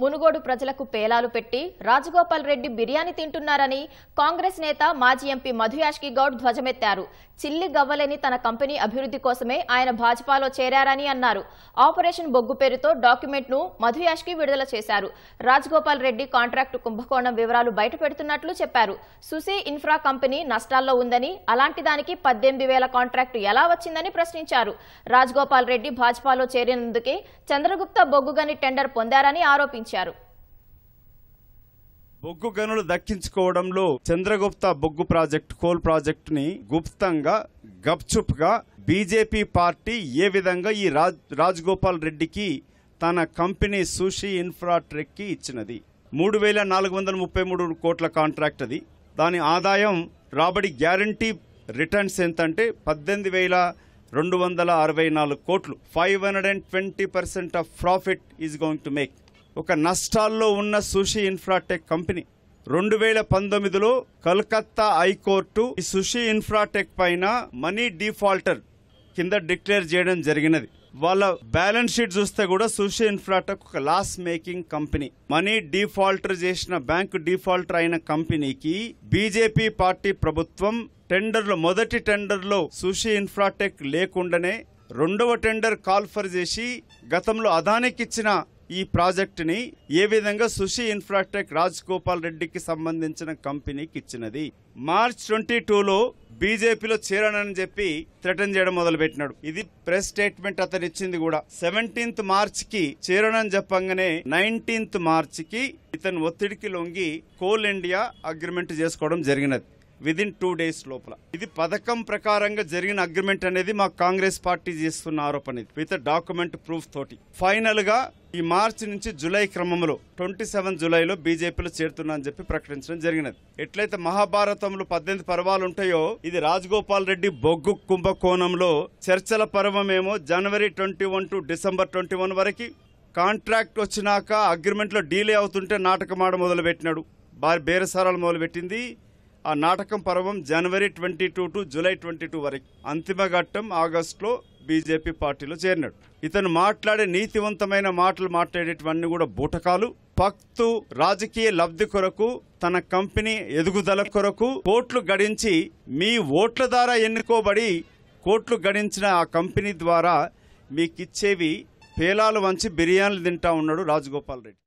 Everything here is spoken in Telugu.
మునుగోడు ప్రజలకు పేలాలు పెట్టి రాజగోపాల్ రెడ్డి బిర్యానీ తింటున్నారని కాంగ్రెస్ నేత మాజీ ఎంపీ మధుయాష్కి గౌడ్ ధ్వజమెత్తారు చిల్లి గవ్వలేని తన కంపెనీ అభివృద్ధి కోసమే ఆయన భాజపాలో చేరారని అన్నారు ఆపరేషన్ బొగ్గు పేరుతో డాక్యుమెంట్ను మధుయాష్కి విడుదల చేశారు రాజగోపాల్ రెడ్డి కాంట్రాక్టు కుంభకోణం వివరాలు బయటపెడుతున్నట్లు చెప్పారు సుసీ ఇన్ఫ్రా కంపెనీ నష్టాల్లో ఉందని అలాంటి దానికి పద్దెనిమిది వేల కాంట్రాక్టు ఎలా వచ్చిందని ప్రశ్నించారు రాజగోపాల్ రెడ్డి భాజపాలో చేరినందుకే చంద్రగుప్త బొగ్గుగని టెండర్ పొందారని ఆరోపించారు ఆరోపించారు బొగ్గు గనులు దక్కించుకోవడంలో చంద్రగుప్త బొగ్గు ప్రాజెక్ట్ కోల్ ప్రాజెక్టు ని గుప్తంగా గప్చుప్ గా బీజేపీ పార్టీ ఏ విధంగా ఈ రాజ్ రాజగోపాల్ రెడ్డికి తన కంపెనీ సుషి కి ఇచ్చినది మూడు వేల నాలుగు వందల ముప్పై మూడు కోట్ల కాంట్రాక్ట్ అది దాని ఆదాయం రాబడి గ్యారంటీ రిటర్న్స్ ఎంతంటే పద్దెనిమిది వేల రెండు వందల అరవై నాలుగు కోట్లు five hundred and twenty percent of profit is going to make ఒక నష్టాల్లో ఉన్న సుషి ఇన్ఫ్రాటెక్ కంపెనీ రెండు వేల పంతొమ్మిదిలో కలకత్తా హైకోర్టు ఈ సుషి ఇన్ఫ్రాటెక్ పైన మనీ డిఫాల్టర్ కింద డిక్లేర్ చేయడం జరిగినది వాళ్ళ బ్యాలెన్స్ షీట్ చూస్తే కూడా సుషి ఇన్ఫ్రాటెక్ ఒక loss making company money defaulter చేసిన బ్యాంకు డిఫాల్టర్ అయిన కంపెనీకి బీజేపీ పార్టీ ప్రభుత్వం టెండర్లో మొదటి టెండర్లో సుషి ఇన్ఫ్రాటెక్ లేకుండానే రెండవ టెండర్ కాల్ఫర్ చేసి గతంలో అదానికి ఇచ్చిన ఈ ప్రాజెక్టుని ఏ విధంగా సుషి ఇన్ఫ్రాటెక్ రాజ్ గోపాల్ రెడ్డికి సంబంధించిన కంపెనీకి ఇచ్చినది మార్చ్ ట్వంటీ టూలో బీజేపీలో చేరానని చెప్పి థ్రెటన్ చేయడం మొదలుపెట్టినాడు ఇది ప్రెస్ స్టేట్మెంట్ అతను ఇచ్చింది కూడా సెవెంటీన్త్ మార్చ్ కి చేరానని చెప్పంగానే నైన్టీన్త్ మార్చ్ కి ఇతను ఒత్తిడికి లొంగి కోల్ ఇండియా అగ్రిమెంట్ చేసుకోవడం జరిగినది విదిన్ టూ డేస్ లోపల ఇది పథకం ప్రకారంగా జరిగిన అగ్రిమెంట్ అనేది మా కాంగ్రెస్ పార్టీ చేస్తున్న ఆరోపణ విత్ డాక్యుమెంట్ ప్రూఫ్ తోటి ఫైనల్ గా ఈ మార్చి నుంచి జులై క్రమంలో ట్వంటీ సెవెన్ జులైలో బీజేపీలో చేరుతున్నా అని చెప్పి ప్రకటించడం జరిగినది ఎట్లయితే మహాభారతంలో పద్దెనిమిది పర్వాలు ఉంటాయో ఇది రాజగోపాల్ రెడ్డి బొగ్గు కుంభకోణంలో చర్చల పర్వమేమో January twenty one to December twenty one వరకు కాంట్రాక్ట్ వచ్చినాక అగ్రిమెంట్లో డీలే అవుతుంటే నాటకమాడ మొదలుపెట్టినాడు భారీ బేరసారాలు మొదలుపెట్టింది ఆ నాటకం పర్వం January twenty two to July twenty two వరకు అంతిమ ఘట్టం ఆగస్టులో బీజేపీ పార్టీలో చేరినాడు ఇతను మాట్లాడే నీతివంతమైన మాటలు మాట్లాడేటివన్నీ కూడా బూటకాలు పక్తు రాజకీయ లబ్ధి కొరకు తన కంపెనీ ఎదుగుదల కొరకు కోట్లు గడించి మీ ఓట్ల ద్వారా ఎన్నుకోబడి కోట్లు గడించిన ఆ కంపెనీ ద్వారా మీకిచ్చేవి పేలాలు వంచి బిర్యానీలు తింటా ఉన్నాడు రాజగోపాల్ రెడ్డి